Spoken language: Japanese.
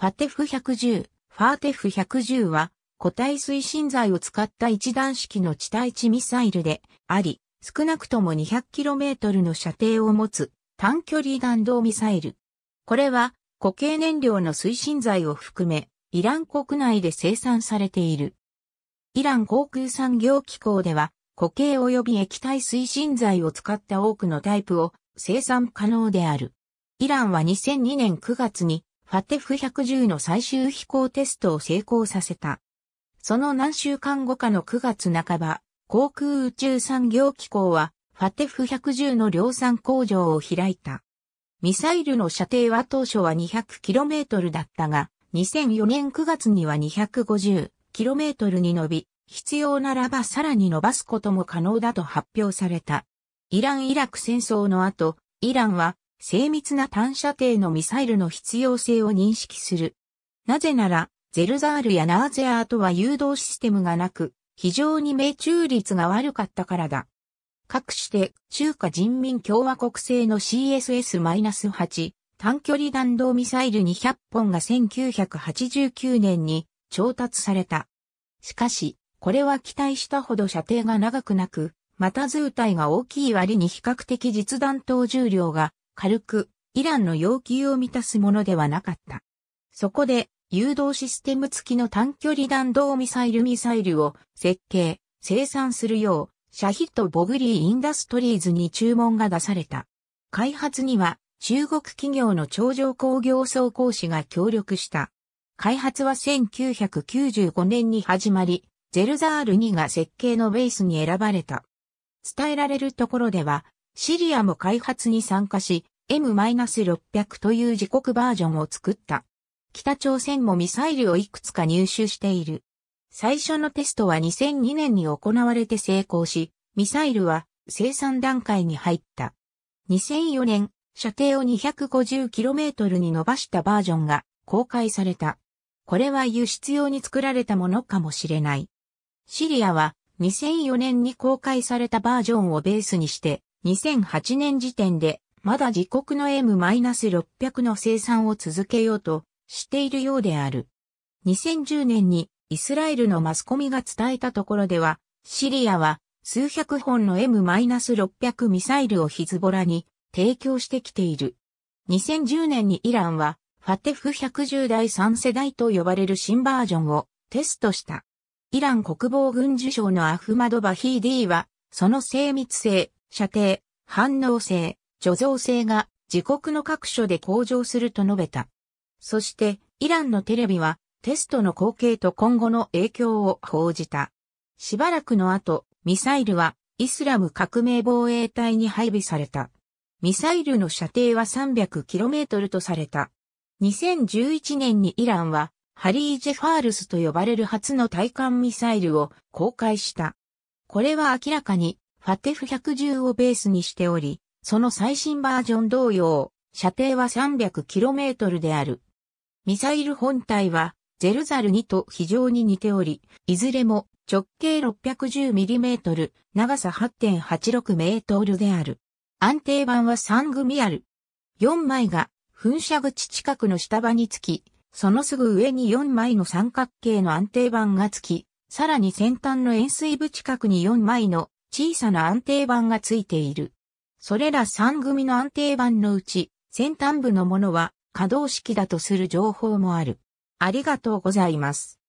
ファテフ110、ファーテフ110は、固体推進剤を使った一段式の地対地ミサイルであり、少なくとも 200km の射程を持つ短距離弾道ミサイル。これは固形燃料の推進剤を含め、イラン国内で生産されている。イラン航空産業機構では、固形及び液体推進剤を使った多くのタイプを生産可能である。イランは2002年9月にファテフ110の最終飛行テストを成功させた。その何週間後かの9月半ば、航空宇宙産業機構は、ファテフ110の量産工場を開いた。ミサイルの射程は当初は 200km だったが、2004年9月には 250km に伸び、必要ならばさらに伸ばすことも可能だと発表された。イラン・イラク戦争の後、イランは精密な単射程のミサイルの必要性を認識する。なぜなら、ゼルザールやナーゼアーとは誘導システムがなく、非常に命中率が悪かったからだ。かくして中華人民共和国製の CSS-8 短距離弾道ミサイル200本が1989年に調達された。しかし、これは期待したほど射程が長くなく、また図体が大きい割に比較的実弾投重量が軽く、イランの要求を満たすものではなかった。そこで、誘導システム付きの短距離弾道ミサイルミサイルを設計、生産するよう、シャヒット・ボグリー・インダストリーズに注文が出された。開発には中国企業の頂上工業総工士が協力した。開発は1995年に始まり、ゼルザール2が設計のベースに選ばれた。伝えられるところでは、シリアも開発に参加し、M-600 という自国バージョンを作った。北朝鮮もミサイルをいくつか入手している。最初のテストは2002年に行われて成功し、ミサイルは生産段階に入った。2004年、射程を 250km に伸ばしたバージョンが公開された。これは輸出用に作られたものかもしれない。シリアは2004年に公開されたバージョンをベースにして2008年時点で、まだ自国の M-600 の生産を続けようとしているようである。2010年にイスラエルのマスコミが伝えたところでは、シリアは数百本の M-600 ミサイルをヒズボラに提供してきている。2010年にイランはファテフ110第3世代と呼ばれる新バージョンをテストした。イラン国防軍事省のアフマド・バヒーディは、その精密性、射程、反応性、貯蔵性が自国の各所で向上すると述べた。そして、イランのテレビは、テストの光景と今後の影響を報じた。しばらくの後、ミサイルは、イスラム革命防衛隊に配備された。ミサイルの射程は 300km とされた。2011年にイランは、ハリー・ジェファールスと呼ばれる初の対艦ミサイルを公開した。これは明らかにファテフ110をベースにしており、その最新バージョン同様、射程は 300km である。ミサイル本体は、ゼルザル2と非常に似ており、いずれも直径 610mm、長さ 8.86m である。安定版は3組ある。4枚が噴射口近くの下場につき、そのすぐ上に4枚の三角形の安定板がつき、さらに先端の円錐部近くに4枚の小さな安定板がついている。それら3組の安定板のうち、先端部のものは可動式だとする情報もある。ありがとうございます。